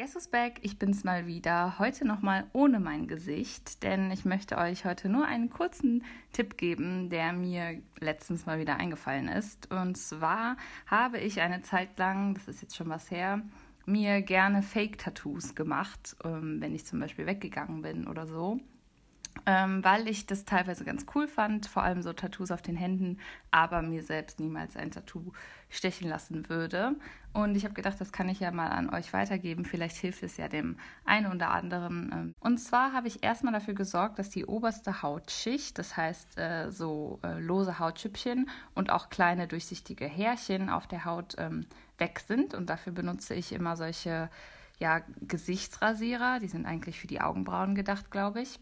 Guess who's back? Ich bin's mal wieder. Heute nochmal ohne mein Gesicht, denn ich möchte euch heute nur einen kurzen Tipp geben, der mir letztens mal wieder eingefallen ist. Und zwar habe ich eine Zeit lang, das ist jetzt schon was her, mir gerne Fake-Tattoos gemacht, ähm, wenn ich zum Beispiel weggegangen bin oder so ähm, weil ich das teilweise ganz cool fand, vor allem so Tattoos auf den Händen, aber mir selbst niemals ein Tattoo stechen lassen würde. Und ich habe gedacht, das kann ich ja mal an euch weitergeben. Vielleicht hilft es ja dem einen oder anderen. Ähm, und zwar habe ich erstmal dafür gesorgt, dass die oberste Hautschicht, das heißt äh, so äh, lose Hautschüppchen und auch kleine durchsichtige Härchen auf der Haut ähm, weg sind. Und dafür benutze ich immer solche ja, Gesichtsrasierer. Die sind eigentlich für die Augenbrauen gedacht, glaube ich.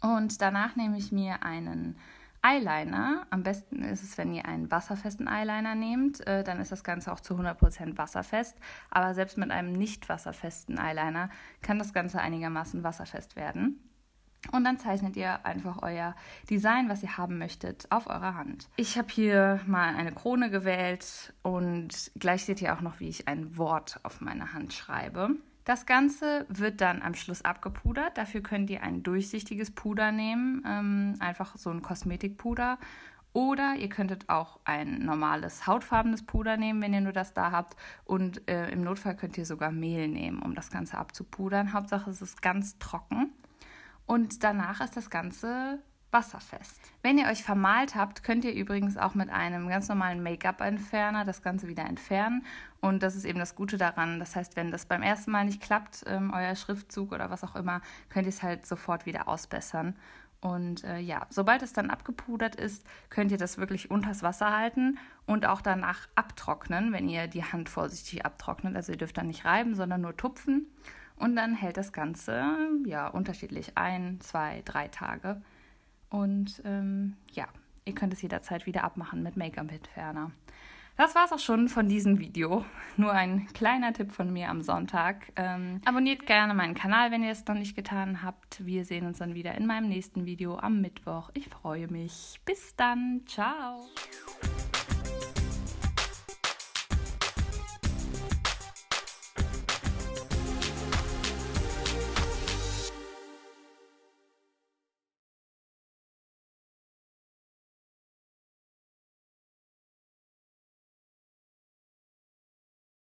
Und danach nehme ich mir einen Eyeliner. Am besten ist es, wenn ihr einen wasserfesten Eyeliner nehmt, äh, dann ist das Ganze auch zu 100% wasserfest. Aber selbst mit einem nicht wasserfesten Eyeliner kann das Ganze einigermaßen wasserfest werden. Und dann zeichnet ihr einfach euer Design, was ihr haben möchtet, auf eurer Hand. Ich habe hier mal eine Krone gewählt und gleich seht ihr auch noch, wie ich ein Wort auf meine Hand schreibe. Das Ganze wird dann am Schluss abgepudert. Dafür könnt ihr ein durchsichtiges Puder nehmen, ähm, einfach so ein Kosmetikpuder. Oder ihr könntet auch ein normales hautfarbenes Puder nehmen, wenn ihr nur das da habt. Und äh, im Notfall könnt ihr sogar Mehl nehmen, um das Ganze abzupudern. Hauptsache es ist ganz trocken. Und danach ist das Ganze wasserfest. Wenn ihr euch vermalt habt, könnt ihr übrigens auch mit einem ganz normalen Make-up-Entferner das Ganze wieder entfernen. Und das ist eben das Gute daran. Das heißt, wenn das beim ersten Mal nicht klappt, ähm, euer Schriftzug oder was auch immer, könnt ihr es halt sofort wieder ausbessern. Und äh, ja, sobald es dann abgepudert ist, könnt ihr das wirklich unters Wasser halten und auch danach abtrocknen, wenn ihr die Hand vorsichtig abtrocknet. Also ihr dürft dann nicht reiben, sondern nur tupfen. Und dann hält das Ganze ja unterschiedlich ein, zwei, drei Tage. Und ähm, ja, ihr könnt es jederzeit wieder abmachen mit Make-up-Entferner. Das war's auch schon von diesem Video. Nur ein kleiner Tipp von mir am Sonntag. Ähm, abonniert gerne meinen Kanal, wenn ihr es noch nicht getan habt. Wir sehen uns dann wieder in meinem nächsten Video am Mittwoch. Ich freue mich. Bis dann. Ciao.